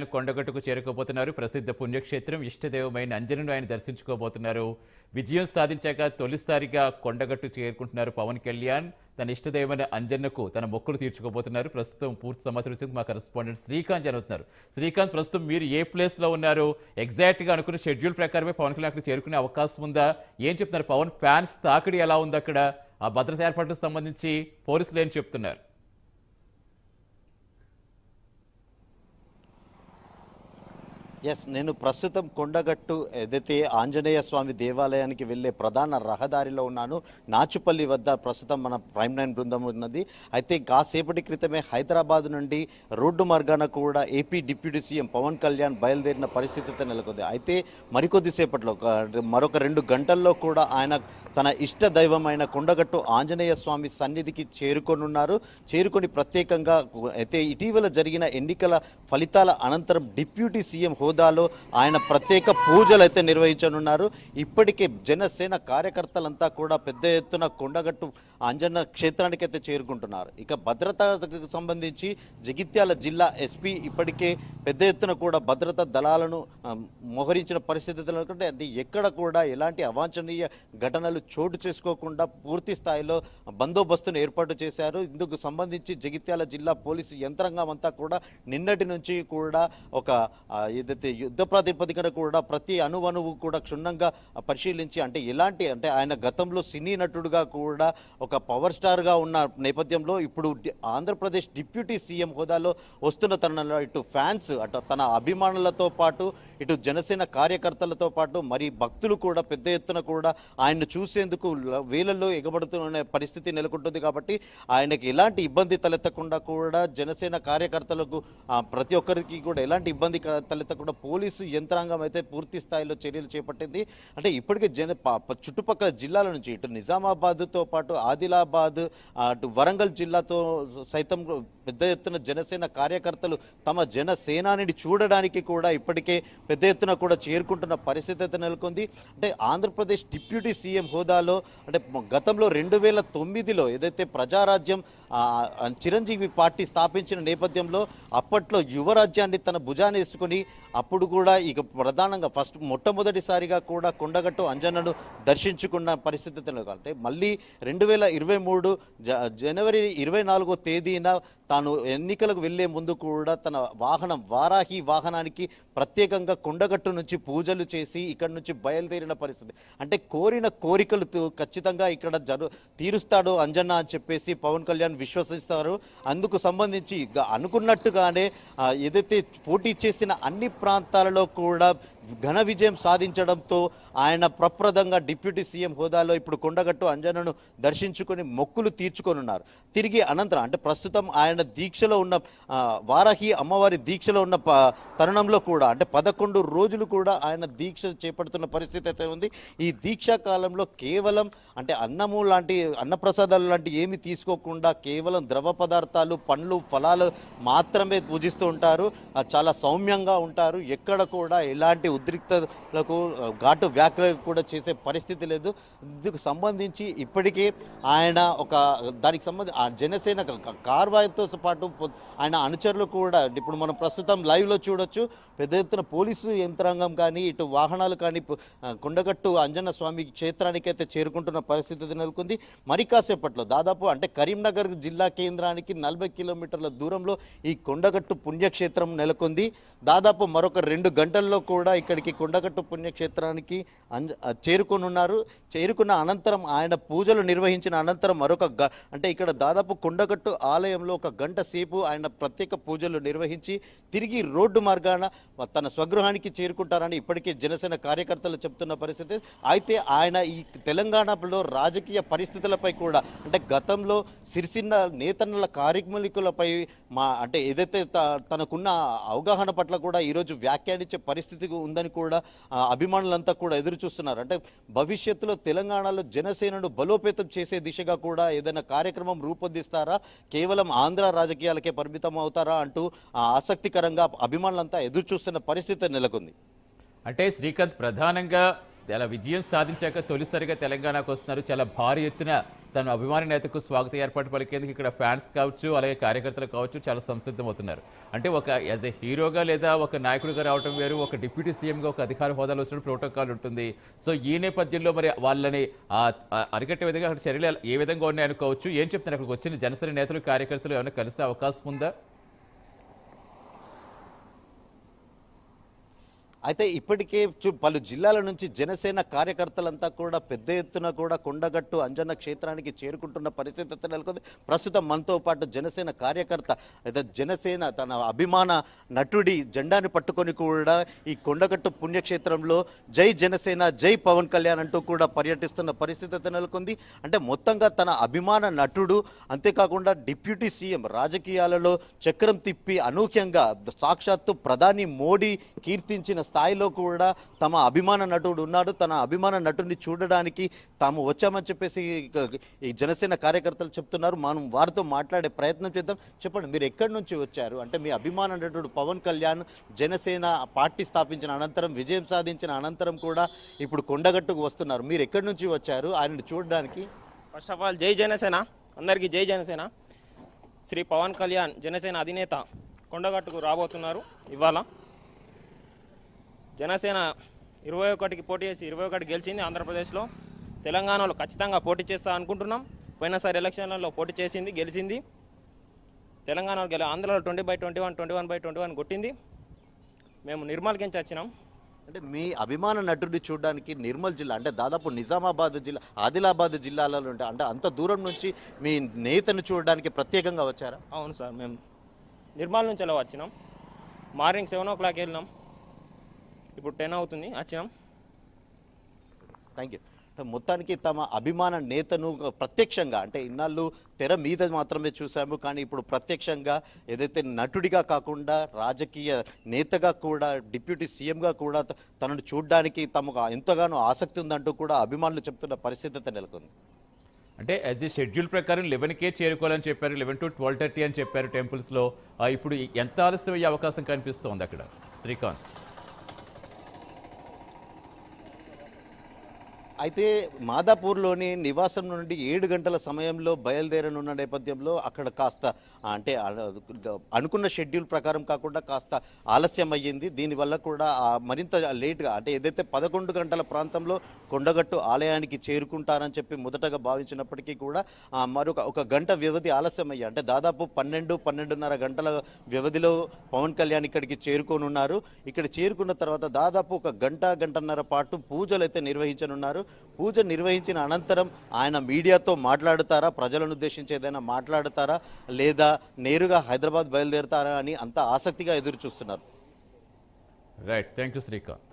ఆయన కొండగట్టుకు చేరుకోబోతున్నారు ప్రసిద్ధ పుణ్యక్షేత్రం ఇష్టదేవమైన అంజనను ఆయన దర్శించుకోబోతున్నారు విజయం సాధించాక తొలిసారిగా కొండగట్టు చేరుకుంటున్నారు పవన్ కళ్యాణ్ తన ఇష్టదేవమైన అంజన్నకు తన మొక్కులు తీర్చుకోబోతున్నారు ప్రస్తుతం పూర్తి సమాచారం వచ్చింది మా కరెస్పాండెంట్ శ్రీకాంత్ జరుగుతున్నారు శ్రీకాంత్ ప్రస్తుతం మీరు ఏ ప్లేస్లో ఉన్నారు ఎగ్జాక్ట్గా అనుకున్న షెడ్యూల్ ప్రకారమే పవన్ కళ్యాణ్ అక్కడ చేరుకునే అవకాశం ఉందా ఏం చెప్తున్నారు పవన్ ఫ్యాన్స్ తాకిడి ఎలా ఉంది అక్కడ ఆ భద్రత ఏర్పాట్లకు సంబంధించి పోలీసులు ఏం చెప్తున్నారు ఎస్ నేను ప్రస్తుతం కొండగట్టు ఏదైతే ఆంజనేయ స్వామి దేవాలయానికి వెళ్ళే ప్రధాన రహదారిలో ఉన్నాను నాచుపల్లి వద్ద ప్రస్తుతం మన ప్రైమ్ నైన్ బృందం ఉన్నది అయితే కాసేపటి క్రితమే హైదరాబాద్ నుండి రోడ్డు మార్గాన కూడా AP deputy CM Pawan Kalyan బయలుదేరిన పరిస్థితి నెలకొంది అయితే మరికొద్దిసేపట్లో మరొక రెండు గంటల్లో కూడా ఆయన తన ఇష్ట దైవమైన కొండగట్టు ఆంజనేయ స్వామి సన్నిధికి చేరుకొనున్నారు చేరుకొని ప్రత్యేకంగా అయితే ఇటీవల జరిగిన ఎన్నికల ఫలితాల అనంతరం డిప్యూటీ సీఎం హో హోదాలో ఆయన ప్రత్యేక పూజలు అయితే నిర్వహించనున్నారు ఇప్పటికే జనసేన కార్యకర్తలంతా కూడా పెద్ద ఎత్తున కొండగట్టు అంజన్న క్షేత్రానికి అయితే చేరుకుంటున్నారు ఇక భద్రతకు సంబంధించి జగిత్యాల జిల్లా ఎస్పీ ఇప్పటికే పెద్ద ఎత్తున కూడా భద్రతా దళాలను మోహరించిన పరిస్థితులు అంటే ఎక్కడ కూడా ఎలాంటి అవాంఛనీయ ఘటనలు చోటు చేసుకోకుండా పూర్తి స్థాయిలో బందోబస్తును ఏర్పాటు చేశారు ఇందుకు సంబంధించి జగిత్యాల జిల్లా పోలీసు యంత్రాంగం అంతా కూడా నిన్నటి నుంచి కూడా ఒక ఏదైతే యుద్ధ ప్రాతిపదికన కూడా ప్రతి అణువణువు కూడా క్షుణ్ణంగా పరిశీలించి అంటే ఎలాంటి అంటే ఆయన గతంలో సినీ నటుడుగా కూడా ఒక పవర్ స్టార్గా ఉన్న నేపథ్యంలో ఇప్పుడు ఆంధ్రప్రదేశ్ డిప్యూటీ సీఎం హోదాలో వస్తున్న తరుణంలో ఇటు ఫ్యాన్స్ అటు తన అభిమానులతో పాటు ఇటు జనసేన కార్యకర్తలతో పాటు మరి భక్తులు కూడా పెద్ద ఎత్తున కూడా ఆయన్ను చూసేందుకు వేలల్లో ఎగబడుతున్న పరిస్థితి నెలకొంటుంది కాబట్టి ఆయనకి ఎలాంటి ఇబ్బంది తలెత్తకుండా కూడా జనసేన కార్యకర్తలకు ప్రతి ఒక్కరికి కూడా ఎలాంటి ఇబ్బంది తలెత్తకుండా కూడా పోలీసు యంత్రాంగం అయితే పూర్తి స్థాయిలో చర్యలు చేపట్టింది అంటే ఇప్పటికే జన చుట్టుపక్కల జిల్లాల నుంచి ఇటు నిజామాబాద్తో పాటు ఆదిలాబాద్ అటు వరంగల్ జిల్లాతో సైతం పెద్ద ఎత్తున జనసేన కార్యకర్తలు తమ జనసేనాని చూడడానికి కూడా ఇప్పటికే పెద్ద ఎత్తున కూడా చేరుకుంటున్న పరిస్థితి అయితే నెలకొంది అంటే ఆంధ్రప్రదేశ్ డిప్యూటీ సీఎం హోదాలో అంటే గతంలో రెండు వేల తొమ్మిదిలో ఏదైతే ప్రజారాజ్యం చిరంజీవి పార్టీ స్థాపించిన నేపథ్యంలో అప్పట్లో యువరాజ్యాన్ని తన భుజాన్ని వేసుకుని అప్పుడు కూడా ఇక ప్రధానంగా ఫస్ట్ మొట్టమొదటిసారిగా కూడా కొండగట్టు అంజన్నను దర్శించుకున్న పరిస్థితి అంటే మళ్ళీ రెండు వేల ఇరవై మూడు జనవరి ఇరవై నాలుగో తేదీన తాను ఎన్నికలకు వెళ్లే ముందు కూడా తన వాహనం వారాహి వాహనానికి ప్రత్యేకంగా కొండగట్టు నుంచి పూజలు చేసి ఇక్కడ నుంచి బయలుదేరిన పరిస్థితి అంటే కోరిన కోరికలు ఖచ్చితంగా ఇక్కడ జరు తీరుస్తాడు అంజన్న అని చెప్పేసి పవన్ కళ్యాణ్ విశ్వసిస్తారు అందుకు సంబంధించి అనుకున్నట్టుగానే ఏదైతే పోటీ చేసిన అన్ని ప్రాంతాలలో కూడా ఘన విజయం సాధించడంతో ఆయన ప్రప్రదంగా డిప్యూటీ సీఎం హోదాలో ఇప్పుడు కొండగట్టు అంజనను దర్శించుకొని మొక్కులు తీర్చుకొనున్నారు తిరిగి అనంతరం అంటే ప్రస్తుతం ఆయన దీక్షలో ఉన్న వారాహి అమ్మవారి దీక్షలో ఉన్న తరుణంలో కూడా అంటే పదకొండు రోజులు కూడా ఆయన దీక్ష చేపడుతున్న పరిస్థితి అయితే ఉంది ఈ దీక్షా కాలంలో కేవలం అంటే అన్నము లాంటి అన్నప్రసాదాలు లాంటి ఏమి తీసుకోకుండా కేవలం ద్రవ పదార్థాలు పండ్లు ఫలాలు మాత్రమే పూజిస్తూ ఉంటారు చాలా సౌమ్యంగా ఉంటారు ఎక్కడ కూడా ఎలాంటి ఉద్రిక్తలకు ఘాటు వ్యాఖ్యలు కూడా చేసే పరిస్థితి లేదు ఇందుకు సంబంధించి ఇప్పటికే ఆయన ఒక దానికి సంబంధించి ఆ జనసేన కార్వాయితో పాటు ఆయన అనుచరులు కూడా ఇప్పుడు మనం ప్రస్తుతం లైవ్లో చూడొచ్చు పెద్ద ఎత్తున పోలీసు యంత్రాంగం కానీ ఇటు వాహనాలు కానీ కొండగట్టు అంజన్న స్వామి క్షేత్రానికైతే చేరుకుంటున్న పరిస్థితి నెలకొంది మరి కాసేపట్లో దాదాపు అంటే కరీంనగర్ జిల్లా కేంద్రానికి నలభై కిలోమీటర్ల దూరంలో ఈ కొండగట్టు పుణ్యక్షేత్రం నెలకొంది దాదాపు మరొక రెండు గంటల్లో కూడా ఇక్కడికి కొండగట్టు పుణ్యక్షేత్రానికి చేరుకొని ఉన్నారు చేరుకున్న అనంతరం ఆయన పూజలు నిర్వహించిన అనంతరం మరొక అంటే ఇక్కడ దాదాపు కొండగట్టు ఆలయంలో ఒక గంట సేపు ఆయన ప్రత్యేక పూజలు నిర్వహించి తిరిగి రోడ్డు మార్గాన తన స్వగృహానికి చేరుకుంటారని ఇప్పటికే జనసేన కార్యకర్తలు చెప్తున్న పరిస్థితి అయితే ఆయన ఈ తెలంగాణలో రాజకీయ పరిస్థితులపై కూడా అంటే గతంలో సిరిసిన్న నేతన్నల కార్యములికులపై మా అంటే ఏదైతే తనకున్న అవగాహన పట్ల కూడా ఈరోజు వ్యాఖ్యానించే పరిస్థితి ఉంది ఉందని కూడా అభిమానులంతా కూడా ఎదురు చూస్తున్నారు అంటే భవిష్యత్తులో తెలంగాణలో జనసేనను బలోపేతం చేసే దిశగా కూడా ఏదైనా కార్యక్రమం రూపొందిస్తారా కేవలం ఆంధ్ర రాజకీయాలకే పరిమితం అవుతారా అంటూ ఆసక్తికరంగా అభిమానులంతా ఎదురు చూస్తున్న పరిస్థితి నెలకొంది అంటే శ్రీకాంత్ ప్రధానంగా విజయం సాధించాక తొలిసారిగా తెలంగాణకు వస్తున్నారు చాలా భారీ ఎత్తున తను అభిమాని నేతకు స్వాగత ఏర్పాటు పలికేందుకు ఇక్కడ ఫ్యాన్స్ కావచ్చు అలాగే కార్యకర్తలు కావచ్చు చాలా సంసిద్ధమవుతున్నారు అంటే ఒక యాజ్ ఎ హీరోగా లేదా ఒక నాయకుడిగా రావడం వేరు ఒక డిప్యూటీ సీఎంగా ఒక అధికార హోదాలో వచ్చిన ప్రోటోకాల్ ఉంటుంది సో ఈ నేపథ్యంలో మరి వాళ్ళని అరికట్టే విధంగా అక్కడ చర్యలు ఏ విధంగా ఉన్నాయనుకోవచ్చు ఏం చెప్తున్నారు అక్కడికి వచ్చిన జనసేన నేతలు కార్యకర్తలు ఏమైనా కలిసే అవకాశం ఉందా అయితే ఇప్పటికే పలు జిల్లాల నుంచి జనసేన కార్యకర్తలంతా కూడా పెద్ద ఎత్తున కూడా కొండగట్టు అంజన్న క్షేత్రానికి చేరుకుంటున్న పరిస్థితి నెలకొంది ప్రస్తుతం మనతో పాటు జనసేన కార్యకర్త అయితే జనసేన తన అభిమాన నటుడి జెండాని పట్టుకొని కూడా ఈ కొండగట్టు పుణ్యక్షేత్రంలో జై జనసేన జై పవన్ కళ్యాణ్ అంటూ కూడా పర్యటిస్తున్న పరిస్థితి నెలకొంది అంటే మొత్తంగా తన అభిమాన నటుడు అంతేకాకుండా డిప్యూటీ సీఎం రాజకీయాలలో చక్రం తిప్పి అనూహ్యంగా సాక్షాత్తు ప్రధాని మోడీ కీర్తించిన స్థాయిలో కూడా తమ అభిమాన నటుడు ఉన్నాడు తన అభిమాన నటుడిని చూడడానికి తాము వచ్చామని చెప్పేసి ఈ జనసేన కార్యకర్తలు చెప్తున్నారు మనం వారితో మాట్లాడే ప్రయత్నం చేద్దాం చెప్పండి మీరు ఎక్కడి నుంచి వచ్చారు అంటే మీ అభిమాన నటుడు పవన్ కళ్యాణ్ జనసేన పార్టీ స్థాపించిన అనంతరం విజయం సాధించిన అనంతరం కూడా ఇప్పుడు కొండగట్టుకు వస్తున్నారు మీరు ఎక్కడి నుంచి వచ్చారు ఆయనను చూడడానికి ఫస్ట్ ఆఫ్ ఆల్ జై జనసేన అందరికీ జై జనసేన శ్రీ పవన్ కళ్యాణ్ జనసేన అధినేత కొండగట్టుకు రాబోతున్నారు ఇవాళ జనసేన ఇరవై ఒకటికి పోటీ చేసి ఇరవై ఒకటి గెలిచింది ఆంధ్రప్రదేశ్లో తెలంగాణలో ఖచ్చితంగా పోటీ చేస్తా అనుకుంటున్నాం పోయినసారి ఎలక్షన్లలో పోటీ చేసింది గెలిచింది తెలంగాణలో గెలి ఆంధ్రలో twenty by twenty one twenty one by twenty one కొట్టింది మేము నిర్మల్కి వచ్చినాం అంటే మీ అభిమాన నటుడిని చూడడానికి నిర్మల్ జిల్లా అంటే దాదాపు నిజామాబాద్ జిల్లా ఆదిలాబాద్ జిల్లాలలో ఉంటే అంటే అంత దూరం నుంచి మీ నేతను చూడడానికి ప్రత్యేకంగా వచ్చారా అవును సార్ మేము నిర్మల్ నుంచి అలా వచ్చినాం మార్నింగ్ సెవెన్ ఓ క్లాక్ వెళ్ళినాం ఇప్పుడు టెన్ అవుతుంది అచ్చినాం థ్యాంక్ యూ మొత్తానికి తమ అభిమాన నేతను ప్రత్యక్షంగా అంటే ఇన్నాళ్ళు తెర మీద మాత్రమే చూసాము కానీ ఇప్పుడు ప్రత్యక్షంగా ఏదైతే నటుడిగా కాకుండా రాజకీయ నేతగా కూడా డిప్యూటీ సీఎంగా కూడా తనను చూడడానికి తమకు ఎంతగానో ఆసక్తి ఉందంటూ కూడా అభిమానులు చెప్తున్న పరిస్థితి అయితే నెలకొంది అంటే యాజ్ ఏ షెడ్యూల్ ప్రకారం లెవెన్కే చేరుకోవాలని చెప్పారు లెవెన్ టు ట్వెల్వ్ థర్టీ అని చెప్పారు టెంపుల్స్లో ఇప్పుడు ఎంత ఆలస్యం అయ్యే అవకాశం కనిపిస్తోంది అక్కడ శ్రీకాంత్ అయితే మాదాపూర్లోని నివాసం నుండి ఏడు గంటల సమయంలో బయలుదేరనున్న నేపథ్యంలో అక్కడ కాస్త అంటే అనుకున్న షెడ్యూల్ ప్రకారం కాకుండా కాస్త ఆలస్యం అయ్యింది దీనివల్ల కూడా మరింత లేట్గా అంటే ఏదైతే పదకొండు గంటల ప్రాంతంలో కొండగట్టు ఆలయానికి చేరుకుంటారని చెప్పి మొదటగా భావించినప్పటికీ కూడా మరొక ఒక గంట వ్యవధి ఆలస్యం అయ్యి అంటే దాదాపు పన్నెండు పన్నెండున్నర గంటల వ్యవధిలో పవన్ కళ్యాణ్ ఇక్కడికి చేరుకోనున్నారు ఇక్కడ చేరుకున్న తర్వాత దాదాపు ఒక గంట గంటన్నర పాటు పూజలు అయితే నిర్వహించనున్నారు పూజ నిర్వహించిన అనంతరం ఆయన మీడియాతో మాట్లాడుతారా ప్రజలను ఉద్దేశించి ఏదైనా మాట్లాడతారా లేదా నేరుగా హైదరాబాద్ బయలుదేరుతారా అని అంత ఆసక్తిగా ఎదురు చూస్తున్నారు రైట్ థ్యాంక్ యూ శ్రీకాంత్